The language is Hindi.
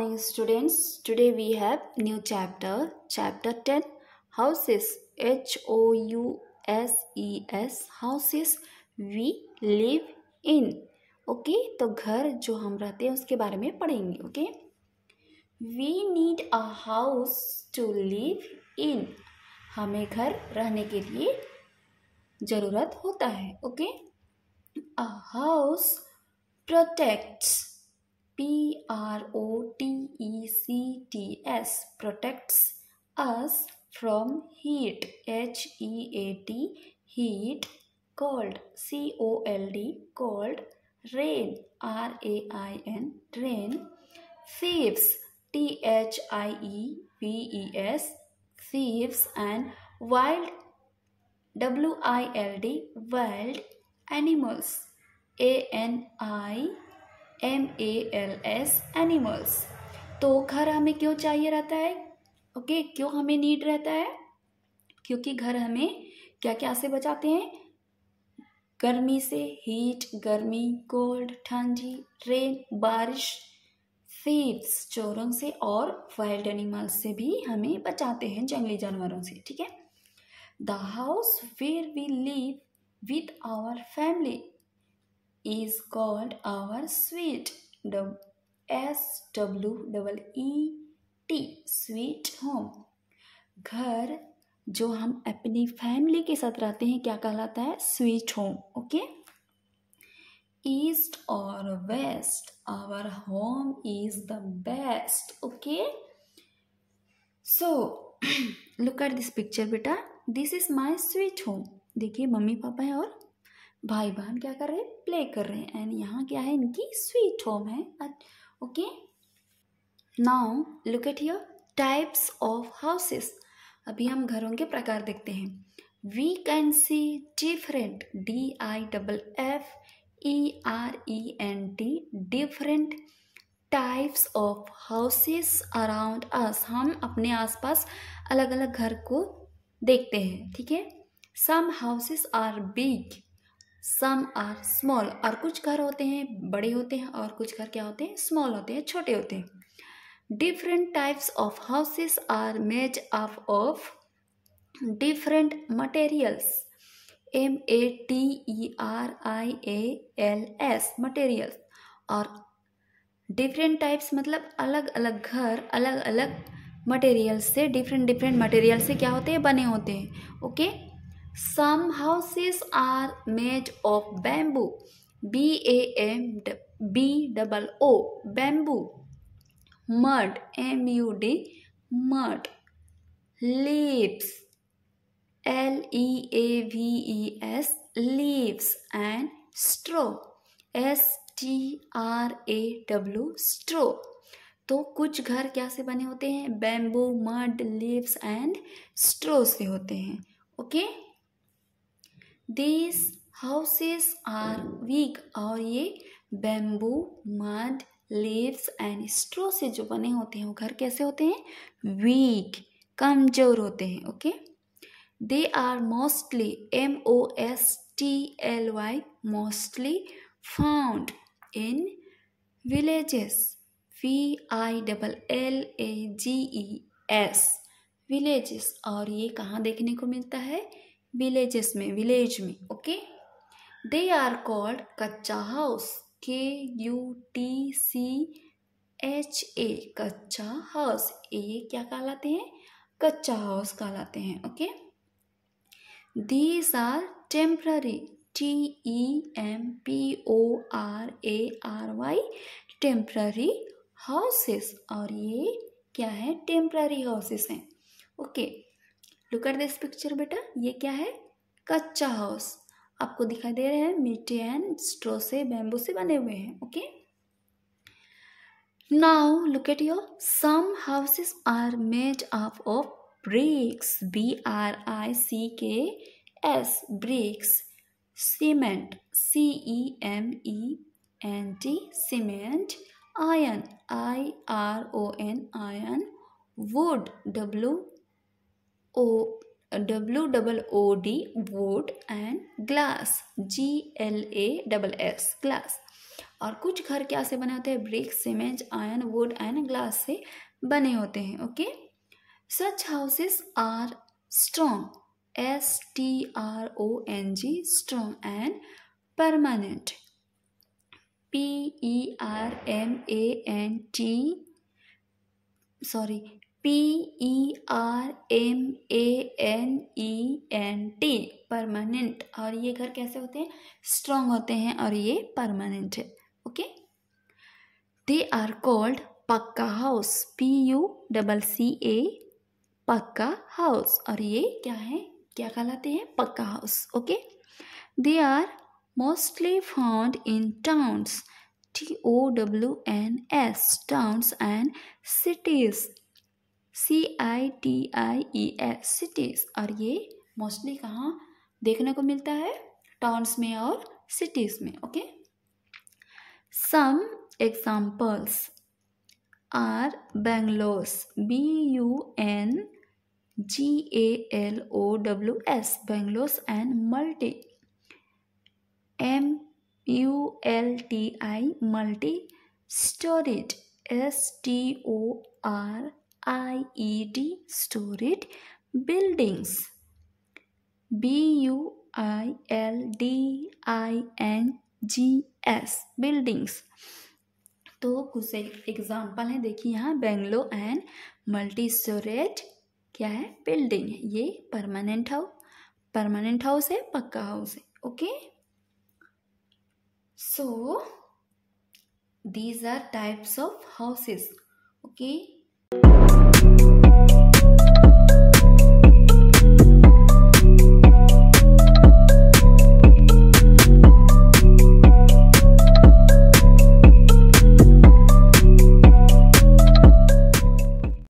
morning students today we have new chapter chapter 10 houses h o u s e s houses we live in okay, to ghar jo hum rehte hain uske bare mein padhenge okay we need a house to live in hame ghar rehne ke liye zarurat hota hai okay a house protects P R O T E C T S protects us from heat H E A T heat cold C O L D cold rain R A I N rain thieves T H I E V E S thieves and wild W I L D wild animals A N I M A L S animals तो घर हमें क्यों चाहिए रहता है ओके okay, क्यों हमें नीड रहता है क्योंकि घर हमें क्या क्या से बचाते हैं गर्मी से हीट गर्मी कोल्ड ठंडी रेन बारिश थीव्स चोरों से और वाइल्ड एनिमल्स से भी हमें बचाते हैं जंगली जानवरों से ठीक है the house where we live with our family is called our sweet S W double E T sweet home घर जो हम अपनी फैमिली के साथ रहते हैं क्या कहलाता है स्वीट होम ओके ईस्ट और west our home is the best okay so look at this picture बेटा this is my sweet home देखिए मम्मी पापा है और भाई बहन क्या कर रहे हैं प्ले कर रहे हैं एंड यहाँ क्या है इनकी स्वीट होम है okay now look at your types of houses अभी हम घरों के प्रकार देखते हैं we can see different D I double F E R E N T different types of houses around us हम अपने आसपास अलग अलग घर को देखते हैं ठीक है some houses are big some are small और कुछ घर होते हैं बड़े होते हैं और कुछ घर क्या होते हैं स्मॉल होते हैं छोटे होते हैं different types of houses are made of of different materials M A T E R I A L S materials और डिफरेंट टाइप्स मतलब अलग अलग घर अलग अलग मटेरियल से डिफरेंट डिफरेंट मटेरियल से क्या होते हैं बने होते हैं okay okay? Some houses are made of bamboo. B A M B double O bamboo. Mud M U D mud. Leaves L E A V E S leaves and straw S T R A W straw तो कुछ घर क्या से बने होते हैं bamboo mud leaves and straw से होते हैं okay okay? These houses are weak और ये bamboo mud leaves and straw से जो बने होते हैं वो घर कैसे होते हैं वीक कमजोर होते हैं okay they are mostly M O S T L Y mostly found in villages V I double L A G E S villages और ये कहाँ देखने को मिलता है विलेजेस में विलेज में okay they are called kutcha house K U T C H A kutcha house ए क्या कहलाते हैं कच्चा हाउस कहलाते हैं okay these are temporary T E M P O R A R Y temporary houses और ये क्या है टेम्प्ररी हाउसेस हैं okay okay. Look at this picture बेटा ये क्या है कच्चा हाउस आपको दिखाई दे रहे हैं मिट्टी एंड स्ट्रो से बैम्बू से बने हुए हैं okay now look at your some houses are made up of bricks B R I C K S bricks cement C E M E N T cement iron I R O N iron wood W O W double O D wood and glass G L A double S glass और कुछ घर क्या से बने होते हैं brick cement iron wood and glass से बने होते हैं okay such houses are strong S T R O N G strong and permanent P E R M A N T sorry P E R M A N E N T permanent और ये घर कैसे होते हैं स्ट्रॉन्ग होते हैं और ये परमानेंट है okay they are called pucca house P U double C A pucca house और ये क्या है क्या कहलाते हैं pucca house okay they are mostly found in towns T O W N S towns and cities C I T I E S cities और ये मोस्टली कहाँ देखने को मिलता है टाउन्स में और सिटीज़ में okay some examples are bungalows B U N G A L O W S bungalows and multi M U L T I multi storeyed S T O R I E D storied buildings. B U I L D I N G S buildings तो कुछ एग्जाम्पल हैं देखिए यहाँ बेंगलो एंड मल्टी स्टोरेज क्या है बिल्डिंग है ये परमानेंट हाउस परमानेंट हाउस है पक्का हाउस है okay so these are types of houses okay you